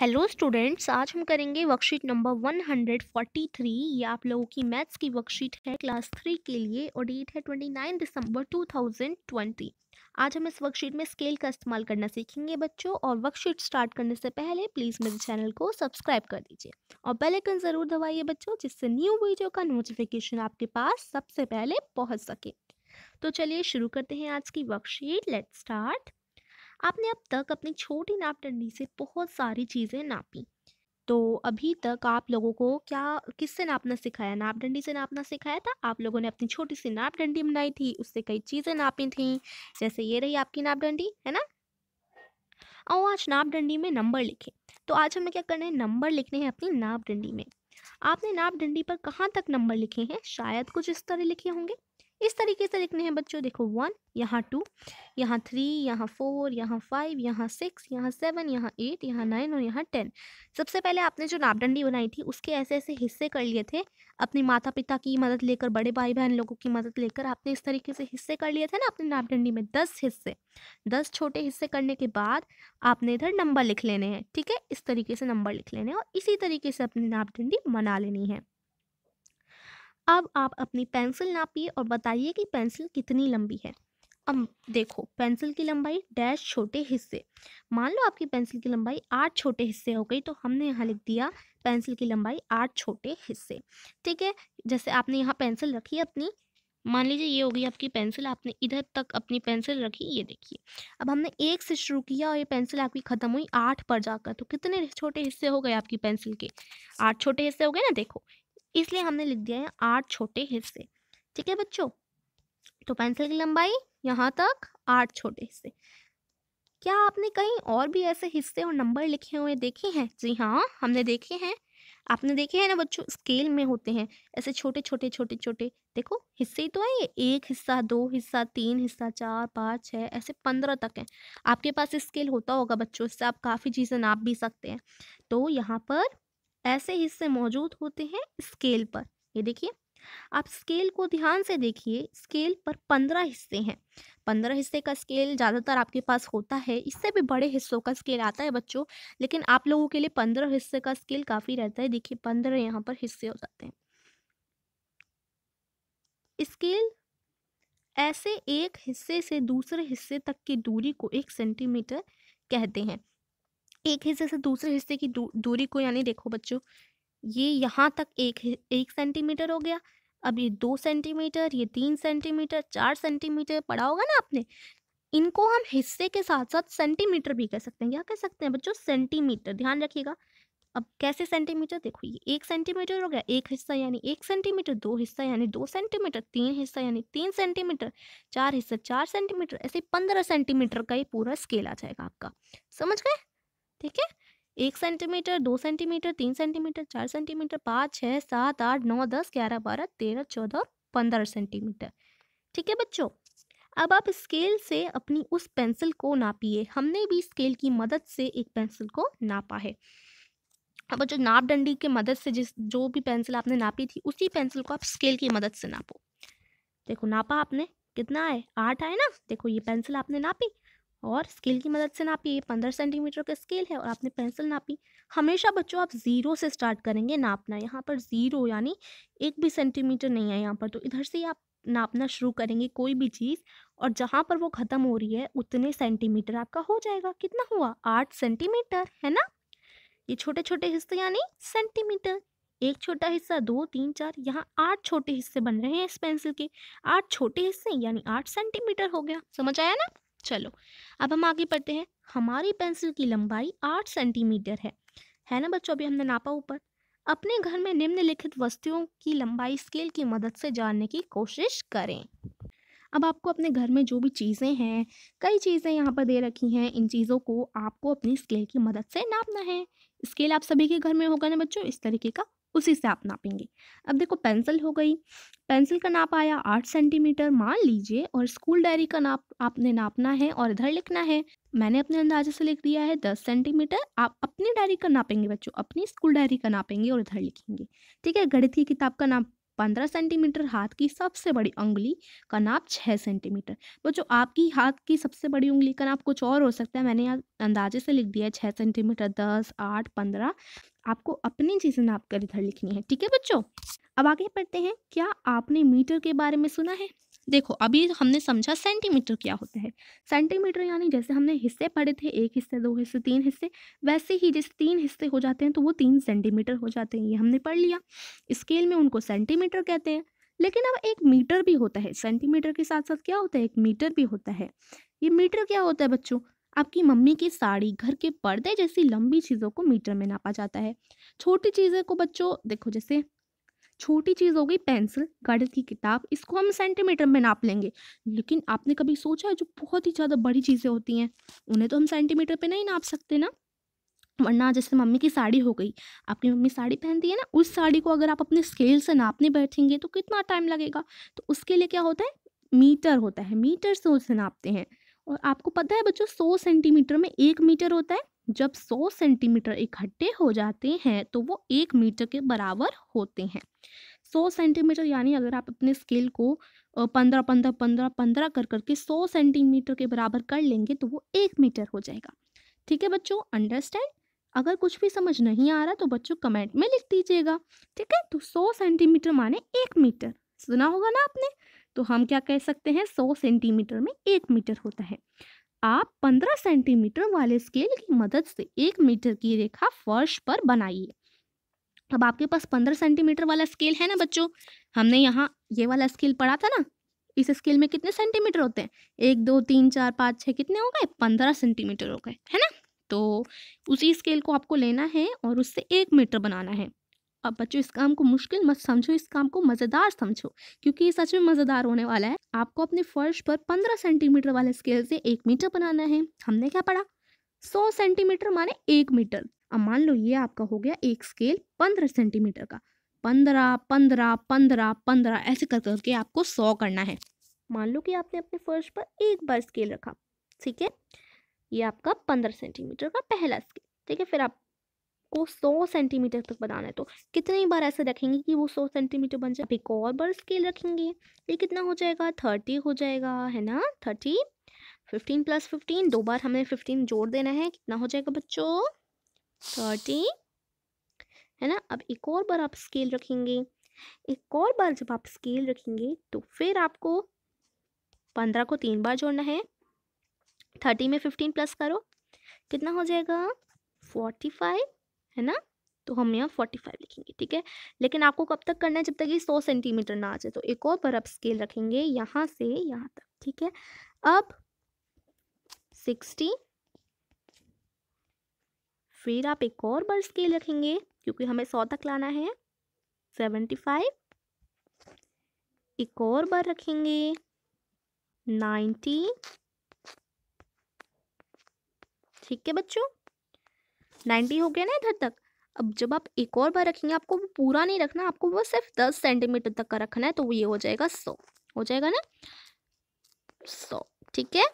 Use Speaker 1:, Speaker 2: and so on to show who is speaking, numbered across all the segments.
Speaker 1: hello students आज हम करेंगे वर्कशीट नंबर 143 ये आप लोगों की मैथ्स की वर्कशीट है क्लास थ्री के लिए और डेट है 29 दिसंबर 2020 आज हम इस वर्कशीट में स्केल का इस्तेमाल करना सीखेंगे बच्चों और वर्कशीट स्टार्ट करने से पहले प्लीज़ मेरे चैनल को सब्सक्राइब कर दीजिए और बेल आइकन ज़रूर दबाइए बच्चों जिससे न्यू वीडियो का नोटिफिकेशन आपके पास सबसे पहले पहुँच सके तो चलिए शुरू करते हैं आज की वर्कशीट लेट स्टार्ट आपने अब तक अपनी छोटी नाप डंडी से बहुत सारी चीज़ें नापी तो अभी तक आप लोगों को क्या किससे नापना सिखाया नाप डंडी से नापना सिखाया था आप लोगों ने अपनी छोटी सी नाप डंडी बनाई थी उससे कई चीज़ें नापी थी जैसे ये रही आपकी नाप डंडी है ना और आज नाप डंडी में नंबर लिखें तो आज हमें क्या करना है नंबर लिखने हैं अपनी नाप डंडी में आपने नाप डंडी पर कहाँ तक नंबर लिखे हैं शायद कुछ इस तरह लिखे होंगे इस तरीके से लिखने हैं बच्चों देखो वन यहाँ टू यहाँ थ्री यहाँ फोर यहाँ फाइव यहाँ सिक्स यहाँ सेवन यहाँ एट यहाँ नाइन और यहाँ टेन सबसे पहले आपने जो नापडंडी बनाई थी उसके ऐसे ऐसे हिस्से कर लिए थे अपने माता पिता की मदद लेकर बड़े भाई बहन लोगों की मदद लेकर आपने इस तरीके से हिस्से कर लिए थे ना अपने नापडंडी में दस हिस्से दस छोटे हिस्से करने के बाद आपने इधर नंबर लिख लेने हैं ठीक है इस तरीके से नंबर लिख लेने हैं और इसी तरीके से अपनी नापडंडी बना लेनी है अब आप अपनी पेंसिल नापिए और बताइए कि पेंसिल कितनी लंबी है अब देखो पेंसिल की लंबाई डैश छोटे हिस्से मान लो आपकी पेंसिल की लंबाई आठ छोटे हिस्से हो गई तो हमने यहाँ लिख दिया पेंसिल की लंबाई आठ छोटे हिस्से ठीक है जैसे आपने यहाँ पेंसिल रखी अपनी मान लीजिए ये होगी आपकी पेंसिल आपने इधर तक अपनी पेंसिल रखी ये देखिए अब हमने एक से शुरू किया और ये पेंसिल आपकी ख़त्म हुई आठ पर जाकर तो कितने छोटे हिस्से हो गए आपकी पेंसिल के आठ छोटे हिस्से हो गए ना देखो इसलिए हमने लिख दिया है आठ छोटे हिस्से ठीक है बच्चों तो पेंसिल की लंबाई यहाँ तक आठ छोटे हिस्से क्या आपने कहीं और भी ऐसे हिस्से और नंबर लिखे हुए देखे हैं जी हाँ हमने देखे हैं आपने देखे हैं ना बच्चों स्केल में होते हैं ऐसे छोटे छोटे छोटे छोटे देखो हिस्से ही तो हैं ये एक हिस्सा दो हिस्सा तीन हिस्सा चार पाँच छः ऐसे पंद्रह तक हैं आपके पास स्केल होता होगा बच्चों इससे आप काफ़ी चीज़ें नाप भी सकते हैं तो यहाँ पर ऐसे हिस्से मौजूद होते हैं स्केल पर ये देखिए आप स्केल को ध्यान से देखिए स्केल पर पंद्रह हिस्से हैं पंद्रह हिस्से का स्केल ज़्यादातर आपके पास होता है इससे भी बड़े हिस्सों का स्केल आता है बच्चों लेकिन आप लोगों के लिए पंद्रह हिस्से का स्केल काफ़ी रहता है देखिए पंद्रह यहाँ पर हिस्से हो जाते हैं स्केल ऐसे एक हिस्से से दूसरे हिस्से तक की दूरी को एक सेंटीमीटर कहते हैं एक हिस्से से दूसरे हिस्से की दू, दूरी को यानी देखो बच्चों ये यहाँ तक एक एक सेंटीमीटर हो गया अब ये दो सेंटीमीटर ये तीन सेंटीमीटर चार सेंटीमीटर पढ़ा होगा ना आपने इनको हम हिस्से के साथ साथ सेंटीमीटर भी कह सकते हैं क्या कह सकते हैं बच्चों सेंटीमीटर ध्यान रखिएगा अब कैसे सेंटीमीटर देखो ये एक सेंटीमीटर हो गया एक हिस्सा यानी एक सेंटीमीटर दो हिस्सा यानी दो सेंटीमीटर तीन हिस्सा यानी तीन सेंटीमीटर चार हिस्सा चार सेंटीमीटर ऐसे पंद्रह सेंटीमीटर का ये पूरा स्केल आ जाएगा आपका समझ गए ठीक है एक सेंटीमीटर दो सेंटीमीटर तीन सेंटीमीटर चार सेंटीमीटर पाँच छः सात आठ नौ दस ग्यारह बारह तेरह चौदह और पंद्रह सेंटीमीटर ठीक है बच्चों अब आप स्केल से अपनी उस पेंसिल को नापिए हमने भी स्केल की मदद से एक पेंसिल को नापा है अब जो नाप डंडी के मदद से जिस जो भी पेंसिल आपने नापी थी उसी पेंसिल को आप स्केल की मदद से नापो देखो नापा आपने कितना है आठ आए ना देखो ये पेंसिल आपने नापी और स्केल की मदद से नापी ये पंद्रह सेंटीमीटर का स्केल है और आपने पेंसिल नापी हमेशा बच्चों आप ज़ीरो से स्टार्ट करेंगे नापना यहाँ पर ज़ीरो यानी एक भी सेंटीमीटर नहीं है यहाँ पर तो इधर से ही आप नापना शुरू करेंगे कोई भी चीज़ और जहाँ पर वो ख़त्म हो रही है उतने सेंटीमीटर आपका हो जाएगा कितना हुआ आठ सेंटीमीटर है ना ये छोटे छोटे हिस्से यानी सेंटीमीटर एक छोटा हिस्सा दो तीन चार यहाँ आठ छोटे हिस्से बन रहे हैं इस पेंसिल के आठ छोटे हिस्से यानी आठ सेंटीमीटर हो गया समझ आया ना चलो अब हम आगे पढ़ते हैं हमारी पेंसिल की लंबाई आठ सेंटीमीटर है है ना बच्चों अभी हमने नापा ऊपर अपने घर में निम्नलिखित वस्तुओं की लंबाई स्केल की मदद से जानने की कोशिश करें अब आपको अपने घर में जो भी चीज़ें हैं कई चीज़ें यहाँ पर दे रखी हैं इन चीज़ों को आपको अपनी स्केल की मदद से नापना है स्केल आप सभी के घर में होगा ना बच्चों इस तरीके का उसी से आप नापेंगे अब देखो पेंसिल हो गई पेंसिल का नाप आया आठ सेंटीमीटर मान लीजिए और स्कूल डायरी का नाप आपने नापना है और इधर लिखना है मैंने अपने अंदाजे से लिख दिया है दस सेंटीमीटर आप अपनी डायरी का नापेंगे बच्चों अपनी स्कूल डायरी का नापेंगे और इधर लिखेंगे ठीक है गणित की किताब का नाप पंद्रह सेंटीमीटर हाथ की सबसे बड़ी उंगली का नाप छः सेंटीमीटर बच्चों तो आपकी हाथ की सबसे बड़ी उंगली का नाप कुछ और हो सकता है मैंने यहाँ अंदाजे से लिख दिया है छः सेंटीमीटर दस आठ पंद्रह आपको अपनी चीज़ें नाप कर इधर लिखनी है ठीक है बच्चों अब आगे पढ़ते हैं क्या आपने मीटर के बारे में सुना है देखो अभी हमने समझा सेंटीमीटर क्या होता है सेंटीमीटर यानी जैसे हमने हिस्से पढ़े थे एक हिस्से दो हिस्से तीन हिस्से वैसे ही जैसे तीन हिस्से हो जाते हैं तो वो तीन सेंटीमीटर हो जाते हैं ये हमने पढ़ लिया स्केल में उनको सेंटीमीटर कहते हैं लेकिन अब एक मीटर भी होता है सेंटीमीटर के साथ साथ क्या होता है एक मीटर भी होता है ये मीटर क्या होता है बच्चों आपकी मम्मी की साड़ी घर के पर्दे जैसी लंबी चीज़ों को मीटर में नापा जाता है छोटी चीज़ें को बच्चों देखो जैसे छोटी चीज़ हो गई पेंसिल गणित की किताब इसको हम सेंटीमीटर में नाप लेंगे लेकिन आपने कभी सोचा है जो बहुत ही ज़्यादा बड़ी चीज़ें होती हैं उन्हें तो हम सेंटीमीटर पे नहीं नाप सकते ना वरना जैसे मम्मी की साड़ी हो गई आपकी मम्मी साड़ी पहनती है ना उस साड़ी को अगर आप अपने स्केल से नापने बैठेंगे तो कितना टाइम लगेगा तो उसके लिए क्या होता है मीटर होता है मीटर से उसे नापते हैं और आपको पता है बच्चों सौ सेंटीमीटर में एक मीटर होता है जब 100 सेंटीमीटर इकट्ठे हो जाते हैं तो वो एक मीटर के बराबर होते हैं 100 सेंटीमीटर यानी अगर आप अपने स्केल को पंद्रह पंद्रह पंद्रह पंद्रह कर करके 100 सेंटीमीटर के बराबर कर लेंगे तो वो एक मीटर हो जाएगा ठीक है बच्चों अंडरस्टैंड अगर कुछ भी समझ नहीं आ रहा तो बच्चों कमेंट में लिख दीजिएगा ठीक है तो 100 सेंटीमीटर माने एक मीटर सुना होगा ना आपने तो हम क्या कह सकते हैं 100 सेंटीमीटर में एक मीटर होता है आप 15 सेंटीमीटर वाले स्केल की मदद से एक मीटर की रेखा फर्श पर बनाइए अब आपके पास 15 सेंटीमीटर वाला स्केल है ना बच्चों हमने यहाँ ये वाला स्केल पढ़ा था ना इस स्केल में कितने सेंटीमीटर होते हैं एक दो तीन चार पाँच छः कितने हो गए पंद्रह सेंटीमीटर हो गए है ना तो उसी स्केल को आपको लेना है और उससे एक मीटर बनाना है अब बच्चों इस काम को मुश्किल मत समझो इस काम को मज़ेदार समझो क्योंकि ये सच में मज़ेदार होने वाला है आपको अपने फर्श पर पंद्रह सेंटीमीटर वाले स्केल से एक मीटर बनाना है हमने क्या पढ़ा सौ सेंटीमीटर माने एक मीटर अब मान लो ये आपका हो गया एक स्केल पंद्रह सेंटीमीटर का पंद्रह पंद्रह पंद्रह पंद्रह ऐसे कर करके आपको सौ करना है मान लो कि आपने अपने फर्श पर एक बार स्केल रखा ठीक है ये आपका पंद्रह सेंटीमीटर का पहला स्केल ठीक है फिर आप आपको 100 सेंटीमीटर तक बनाना है तो कितनी बार ऐसे रखेंगे कि वो 100 सेंटीमीटर बन जाए एक और बार स्केल रखेंगे ये कितना हो जाएगा 30 हो जाएगा है ना 30 15 प्लस फिफ्टीन दो बार हमें 15 जोड़ देना है कितना हो जाएगा बच्चों 30 है ना अब एक और बार आप स्केल रखेंगे एक और बार जब आप स्केल रखेंगे तो फिर आपको पंद्रह को तीन बार जोड़ना है थर्टी में फिफ्टीन प्लस करो कितना हो जाएगा फोर्टी फाइव है ना तो हम यहाँ फोर्टी फाइव लिखेंगे ठीक है लेकिन आपको कब तक करना है जब तक ये सौ सेंटीमीटर ना आ जाए तो एक और बर्फ स्केल रखेंगे यहाँ से यहाँ तक ठीक है अब सिक्सटी फिर आप एक और बर्फ स्केल रखेंगे क्योंकि हमें सौ तक लाना है सेवेंटी फाइव एक और बार रखेंगे नाइन्टी ठीक है बच्चों नाइन्टी हो गया ना इधर तक अब जब आप एक और बार रखेंगे आपको वो पूरा नहीं रखना आपको वो सिर्फ दस सेंटीमीटर तक का रखना है तो वो ये हो जाएगा सौ हो जाएगा ना सौ ठीक है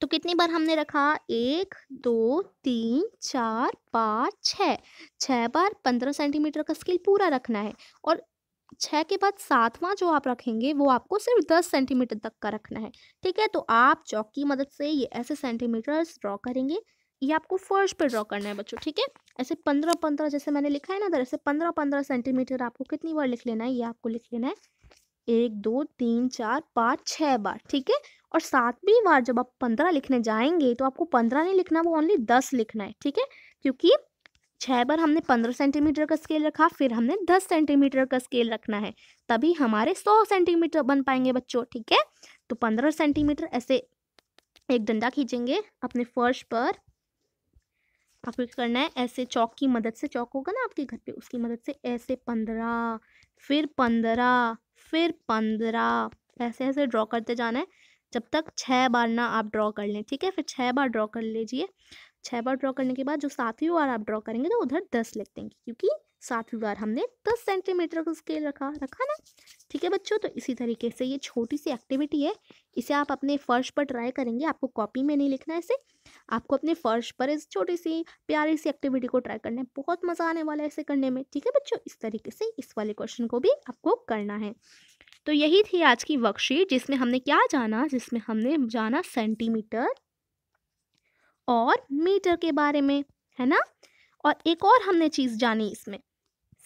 Speaker 1: तो कितनी बार हमने रखा एक दो तीन चार पाँच छ छः बार पंद्रह सेंटीमीटर का स्केल पूरा रखना है और छः के बाद सातवां जो आप रखेंगे वो आपको सिर्फ दस सेंटीमीटर तक का रखना है ठीक है तो आप चौक की मदद से ये ऐसे सेंटीमीटर्स ड्रॉ करेंगे ये आपको फर्श पे ड्रॉ करना है बच्चों ठीक है ऐसे पंद्रह पंद्रह जैसे मैंने लिखा है ना इधर ऐसे पंद्रह पंद्रह सेंटीमीटर आपको कितनी बार लिख लेना है ये आपको लिख लेना है एक दो तीन चार पाँच छः बार ठीक है और सातवीं बार जब आप पंद्रह लिखने जाएंगे तो आपको पंद्रह नहीं लिखना वो ओनली दस लिखना है ठीक है क्योंकि छः बार हमने पंद्रह सेंटीमीटर का स्केल रखा फिर हमने दस सेंटीमीटर का स्केल रखना है तभी हमारे सौ सेंटीमीटर बन पाएंगे बच्चों ठीक है तो पंद्रह सेंटीमीटर ऐसे एक डंडा खींचेंगे अपने फर्श पर आपको करना है ऐसे चौक की मदद से चौक होगा ना आपके घर पे उसकी मदद से ऐसे पंद्रह फिर पंद्रह फिर पंद्रह ऐसे ऐसे ड्रॉ करते जाना है जब तक छः बार ना आप ड्रॉ कर लें ठीक है फिर छः बार ड्रॉ कर लीजिए छः बार ड्रॉ करने के बाद जो सातवीं बार आप ड्रॉ करेंगे तो उधर दस लिख देंगे क्योंकि सातवीं बार हमने दस सेंटीमीटर का स्केल रखा रखा ना ठीक है बच्चों तो इसी तरीके से ये छोटी सी एक्टिविटी है इसे आप अपने फर्श पर ट्राई करेंगे आपको कॉपी में नहीं लिखना है इसे आपको अपने फ़र्श पर इस छोटी सी प्यारी सी एक्टिविटी को ट्राई करने बहुत मज़ा आने वाला है इसे करने में ठीक है बच्चों इस तरीके से इस वाले क्वेश्चन को भी आपको करना है तो यही थी आज की वर्कशीट जिसमें हमने क्या जाना जिसमें हमने जाना सेंटीमीटर और मीटर के बारे में है ना और एक और हमने चीज़ जानी इसमें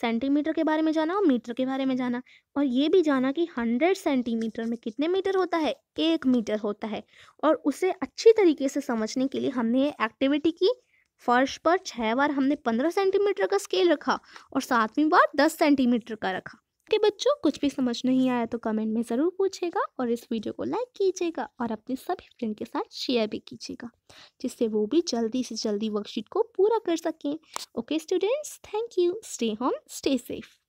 Speaker 1: सेंटीमीटर के बारे में जाना और मीटर के बारे में जाना और ये भी जाना कि हंड्रेड सेंटीमीटर में कितने मीटर होता है एक मीटर होता है और उसे अच्छी तरीके से समझने के लिए हमने ये एक्टिविटी की फर्श पर छः बार हमने पंद्रह सेंटीमीटर का स्केल रखा और सातवीं बार दस सेंटीमीटर का रखा के बच्चों कुछ भी समझ नहीं आया तो कमेंट में ज़रूर पूछेगा और इस वीडियो को लाइक कीजिएगा और अपने सभी फ्रेंड के साथ शेयर भी कीजिएगा जिससे वो भी जल्दी से जल्दी वर्कशीट को पूरा कर सकें okay students thank you stay home stay safe